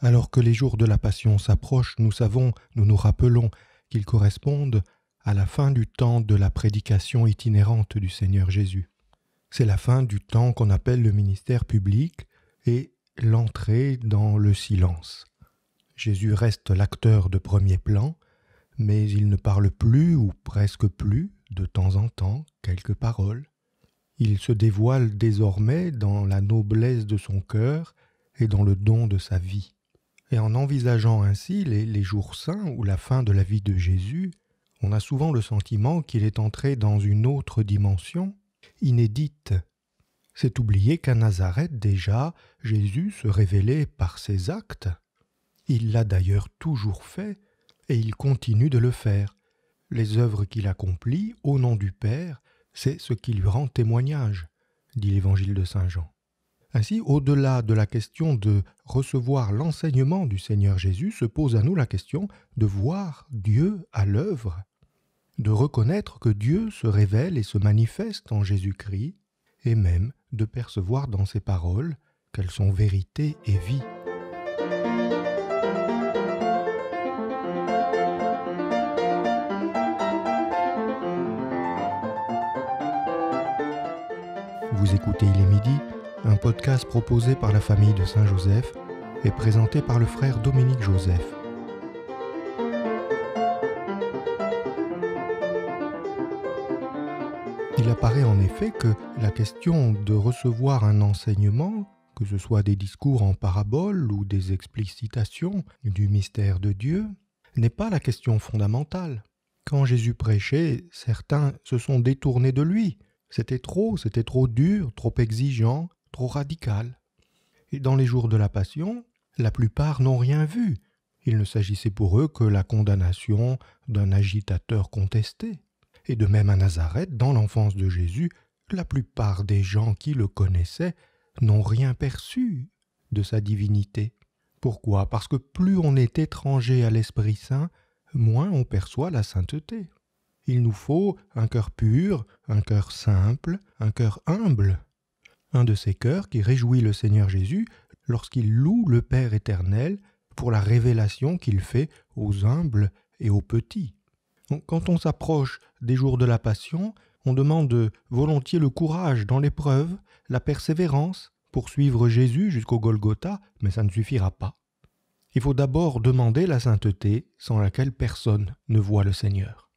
Alors que les jours de la Passion s'approchent, nous savons, nous nous rappelons qu'ils correspondent à la fin du temps de la prédication itinérante du Seigneur Jésus. C'est la fin du temps qu'on appelle le ministère public et l'entrée dans le silence. Jésus reste l'acteur de premier plan, mais il ne parle plus ou presque plus, de temps en temps, quelques paroles. Il se dévoile désormais dans la noblesse de son cœur et dans le don de sa vie. Et en envisageant ainsi les, jours saints ou la fin de la vie de Jésus, on a souvent le sentiment qu'il est entré dans une autre dimension, inédite. C'est oublier qu'à Nazareth déjà, Jésus se révélait par ses actes. Il l'a d'ailleurs toujours fait, et il continue de le faire. Les œuvres qu'il accomplit au nom du Père, c'est ce qui lui rend témoignage, dit l'évangile de Saint Jean. Ainsi, au-delà de la question de recevoir l'enseignement du Seigneur Jésus, se pose à nous la question de voir Dieu à l'œuvre, de reconnaître que Dieu se révèle et se manifeste en Jésus-Christ, et même de percevoir dans ses paroles qu'elles sont vérité et vie. Vous écoutez Il est midi un podcast proposé par la famille de Saint-Joseph et présenté par le frère Dominique Joseph. Il apparaît en effet que la question de recevoir un enseignement, que ce soit des discours en parabole ou des explicitations du mystère de Dieu, n'est pas la question fondamentale. Quand Jésus prêchait, certains se sont détournés de lui. C'était trop, c'était trop dur, trop exigeant, radical Et dans les jours de la Passion, la plupart n'ont rien vu. Il ne s'agissait pour eux que la condamnation d'un agitateur contesté. Et de même à Nazareth, dans l'enfance de Jésus, la plupart des gens qui le connaissaient n'ont rien perçu de sa divinité. Pourquoi Parce que plus on est étranger à l'Esprit Saint, moins on perçoit la sainteté. Il nous faut un cœur pur, un cœur simple, un cœur humble, un de ces cœurs qui réjouit le Seigneur Jésus lorsqu'il loue le Père éternel pour la révélation qu'il fait aux humbles et aux petits. quand on s'approche des jours de la Passion, on demande volontiers le courage dans l'épreuve, la persévérance pour suivre Jésus jusqu'au Golgotha, mais ça ne suffira pas. Il faut d'abord demander la sainteté sans laquelle personne ne voit le Seigneur.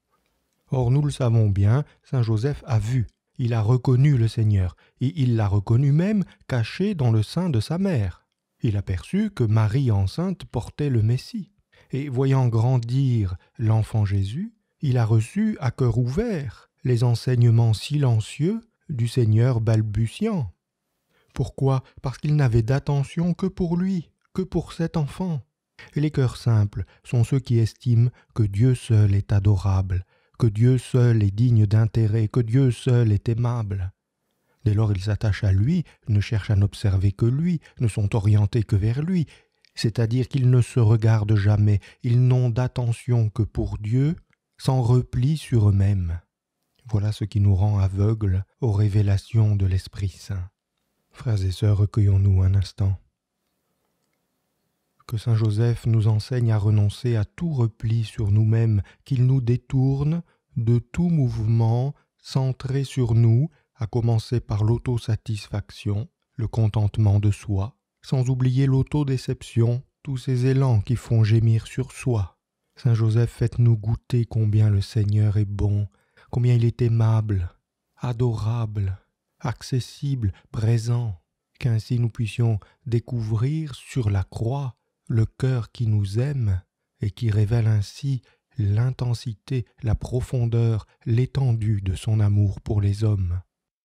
Or nous le savons bien, Saint Joseph a vu il a reconnu le Seigneur, et il l'a reconnu même caché dans le sein de sa mère. Il aperçut que Marie enceinte portait le Messie, et voyant grandir l'enfant Jésus, il a reçu à cœur ouvert les enseignements silencieux du Seigneur balbutiant. Pourquoi Parce qu'il n'avait d'attention que pour lui, que pour cet enfant. les cœurs simples sont ceux qui estiment que Dieu seul est adorable, que Dieu seul est digne d'intérêt, que Dieu seul est aimable. Dès lors ils s'attachent à lui, ne cherchent à n'observer que lui, ne sont orientés que vers lui, c'est-à-dire qu'ils ne se regardent jamais, ils n'ont d'attention que pour Dieu, sans repli sur eux-mêmes. Voilà ce qui nous rend aveugles aux révélations de l'Esprit Saint. Frères et sœurs, recueillons-nous un instant que Saint Joseph nous enseigne à renoncer à tout repli sur nous-mêmes, qu'il nous détourne de tout mouvement centré sur nous, à commencer par l'autosatisfaction, le contentement de soi, sans oublier l'autodéception, tous ces élans qui font gémir sur soi. Saint Joseph, faites-nous goûter combien le Seigneur est bon, combien il est aimable, adorable, accessible, présent, qu'ainsi nous puissions découvrir sur la croix le cœur qui nous aime et qui révèle ainsi l'intensité, la profondeur, l'étendue de son amour pour les hommes.